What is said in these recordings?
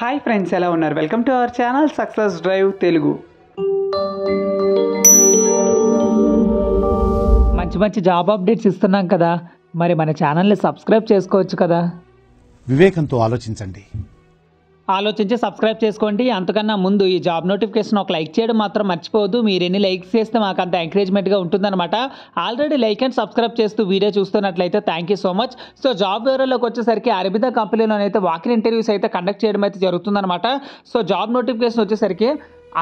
hi friends ఎలా ఉన్నారు welcome to our channel success drive Telugu మంచి మంచి జాబ్ అప్డేట్స్ ఇస్తున్నాం కదా మరి మన ఛానల్ని సబ్స్క్రైబ్ చేసుకోవచ్చు కదా వివేకంతో ఆలోచించండి ఆలోచించి సబ్స్క్రైబ్ చేసుకోండి అంతకన్నా ముందు ఈ జాబ్ నోటిఫికేషన్ ఒక లైక్ చేయడం మాత్రం మర్చిపోదు మీరు ఎన్ని లైక్స్ చేస్తే మాకు అంత ఎంకరేజ్మెంట్గా ఉంటుందన్నమాట ఆల్రెడీ లైక్ అండ్ సబ్స్క్రైబ్ చేస్తూ వీడియో చూస్తున్నట్లయితే thank you so much so job వివరాల్లోకి వచ్చేసరికి అరబిదా కంపెనీలోనైతే వాకిన్ ఇంటర్వ్యూస్ అయితే కండక్ట్ చేయడం అయితే జరుగుతుందన్నమాట సో జాబ్ నోటిఫికేషన్ వచ్చేసరికి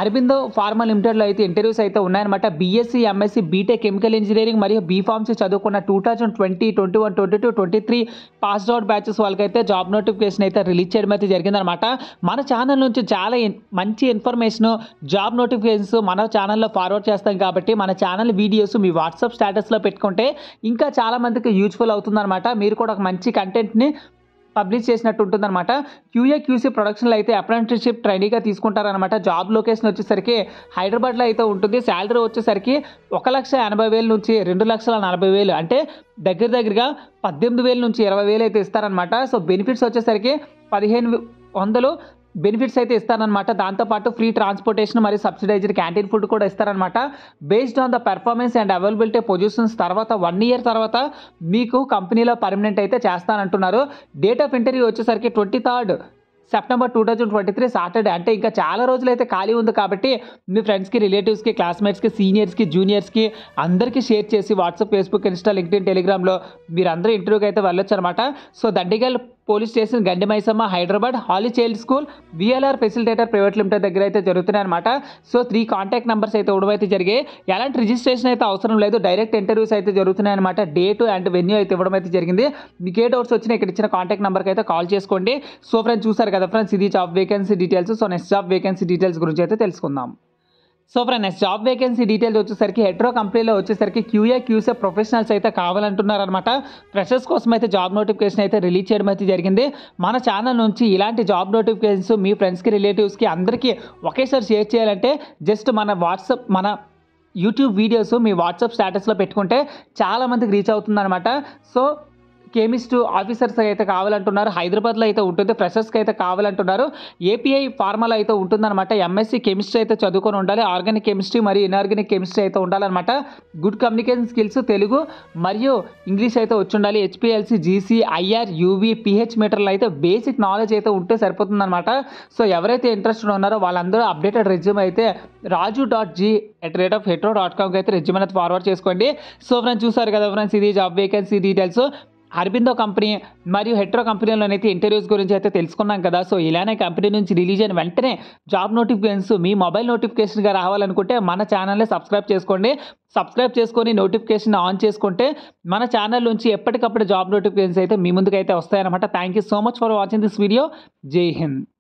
అరబిందో ఫార్మా లిమిటెడ్లో అయితే ఇంటర్వ్యూస్ అయితే ఉన్నాయన్నమాట BSc MSc BTech chemical engineering మరియు బీఫార్మ్సీ చదువుకున్న two thousand twenty twenty one twenty two twenty three passed batches వాళ్ళకైతే జాబ్ నోటిఫికేషన్ అయితే రిలీజ్ చేయడం అయితే జరిగిందనమాట మన ఛానల్ నుంచి చాలా మంచి ఇన్ఫర్మేషన్ జాబ్ నోటిఫికేషన్స్ మన ఛానల్లో ఫార్వర్డ్ చేస్తాం కాబట్టి మన ఛానల్ వీడియోస్ మీ వాట్సాప్ స్టేటస్లో పెట్టుకుంటే ఇంకా చాలామందికి యూజ్ఫుల్ అవుతుందన్నమాట మీరు కూడా ఒక మంచి కంటెంట్ని పబ్లిష్ చేసినట్టు ఉంటుందన్నమాట క్యూఏ క్యూసీ ప్రొడక్షన్లో అయితే అప్రెంటిస్షిప్ ట్రైనీగా తీసుకుంటారనమాట జాబ్ లొకేషన్ వచ్చేసరికి హైదరాబాద్లో అయితే ఉంటుంది శాలరీ వచ్చేసరికి ఒక లక్ష ఎనభై వేల నుంచి రెండు లక్షల నలభై వేలు అంటే దగ్గర దగ్గరగా పద్దెనిమిది వేల నుంచి ఇరవై వేలు అయితే ఇస్తారనమాట సో బెనిఫిట్స్ వచ్చేసరికి పదిహేను వందలు బెనిఫిట్స్ అయితే ఇస్తారనమాట దాంతోపాటు ఫ్రీ ట్రాన్స్పోర్టేషన్ మరియు సబ్సిడైజ్డ్ క్యాంటీన్ ఫుడ్ కూడా ఇస్తారనమాట based on the performance and availability positions తర్వాత వన్ ఇయర్ తర్వాత మీకు కంపెనీలో పర్మనెంట్ అయితే చేస్తానంటున్నారు డేట్ ఆఫ్ ఇంటర్వ్యూ వచ్చేసరికి twenty third September two thousand twenty three Saturday అంటే ఇంకా చాలా రోజులు అయితే ఖాళీ ఉంది కాబట్టి మీ ఫ్రెండ్స్కి రిలేటివ్స్కి క్లాస్మేట్స్కి సీనియర్స్కి జూనియర్స్కి అందరికీ షేర్ చేసి వాట్సాప్ ఫేస్బుక్ ఇన్స్టా ఇన్ టెలిగ్రామ్లో మీరందరూ ఇంటర్వ్యూకి అయితే వెళ్ళొచ్చు అనమాట so Dundigal police station Maisamma Hyderabad Holy Child School VLR Facilitator Private Limited దగ్గర అయితే జరుగుతున్నాయి అనమాట సో త్రీ కాంటాక్ట్ నెంబర్స్ అయితే ఇవ్వడం జరిగాయి ఎలాంటి రిజిస్ట్రేషన్ అయితే అవసరం లేదు డైరెక్ట్ ఇంటర్వ్యూస్ అయితే జరుగుతున్నాయి అనమాట డేట్ అండ్ వెన్యూ అయితే ఇవ్వడం అయితే జరిగింది మీకు ఏ డౌట్స్ వచ్చినా ఇక్కడ ఇచ్చిన కాంటాక్ట్ నెంబర్కి అయితే కాల్ చేసుకోండి సో ఫ్రెండ్స్ చూసారు కదా ఫ్రెండ్స్ ఇది job vacancy details so next job vacancy details గురించి అయితే తెలుసుకుందాం so friend next job vacancy details వచ్చేసరికి హెట్రో కంపెనీలో వచ్చేసరికి క్యూఏ క్యూసే ప్రొఫెషనల్స్ అయితే కావాలంటున్నారనమాట ఫ్రెషర్స్ కోసం అయితే జాబ్ నోటిఫికేషన్ అయితే రిలీజ్ చేయడం అయితే జరిగింది మన ఛానల్ నుంచి ఇలాంటి జాబ్ నోటిఫికేషన్స్ మీ ఫ్రెండ్స్కి రిలేటివ్స్కి అందరికీ ఒకేసారి షేర్ చేయాలంటే జస్ట్ మన వాట్సాప్ మన యూట్యూబ్ వీడియోస్ మీ వాట్సాప్ స్టేటస్లో పెట్టుకుంటే చాలామందికి రీచ్ అవుతుందనమాట సో కెమిస్ట్ ఆఫీసర్స్ అయితే కావాలంటున్నారు హైదరాబాద్లో అయితే ఉంటుంది ఫ్రెషర్స్కి అయితే కావాలంటున్నారు ఏపీఐ ఫార్మాలో అయితే ఉంటుందన్నమాట ఎంఎస్సి కెమిస్ట్రీ అయితే చదువుకొని ఉండాలి ఆర్గానిక్ కెమిస్ట్రీ మరియు ఇన్ఆర్గానిక్ కెమిస్ట్రీ అయితే ఉండాలన్నమాట గుడ్ కమ్యూనికేషన్ స్కిల్స్ తెలుగు మరియు ఇంగ్లీష్ అయితే వచ్చి ఉండాలి HPLC GC IR UV pH మీటర్లు అయితే బేసిక్ నాలెడ్జ్ అయితే ఉంటే సరిపోతుందన్నమాట సో ఎవరైతే ఇంట్రెస్టెడ్ ఉన్నారో వాళ్ళందరూ అప్డేటెడ్ రెజ్యూమ్ అయితే Raju dot G at rate of Hetero dot కామ్కి అయితే రెజ్యూమ్ అనేది ఫార్వర్డ్ చేసుకోండి సో ఫ్రెండ్స్ చూసారు కదా ఫ్రెండ్స్ ఇది job vacancy details Aurobindo company మరియు హెట్రో అయితే ఇంటర్వ్యూస్ గురించి అయితే తెలుసుకున్నాం కదా సో ఇలానే కంపెనీ నుంచి రిలీజ్ అయిన వెంటనే జాబ్ నోటిఫికేషన్స్ మీ మొబైల్ నోటిఫికేషన్గా రావాలనుకుంటే మన ఛానల్ని సబ్స్క్రైబ్ చేసుకోండి సబ్స్క్రైబ్ చేసుకొని నోటిఫికేషన్ ఆన్ చేసుకుంటే మన ఛానల్ నుంచి ఎప్పటికప్పుడు జాబ్ నోటిఫికేషన్స్ అయితే మీ ముందుకైతే వస్తాయన్నమాట thank you so much for watching this video జై హింద్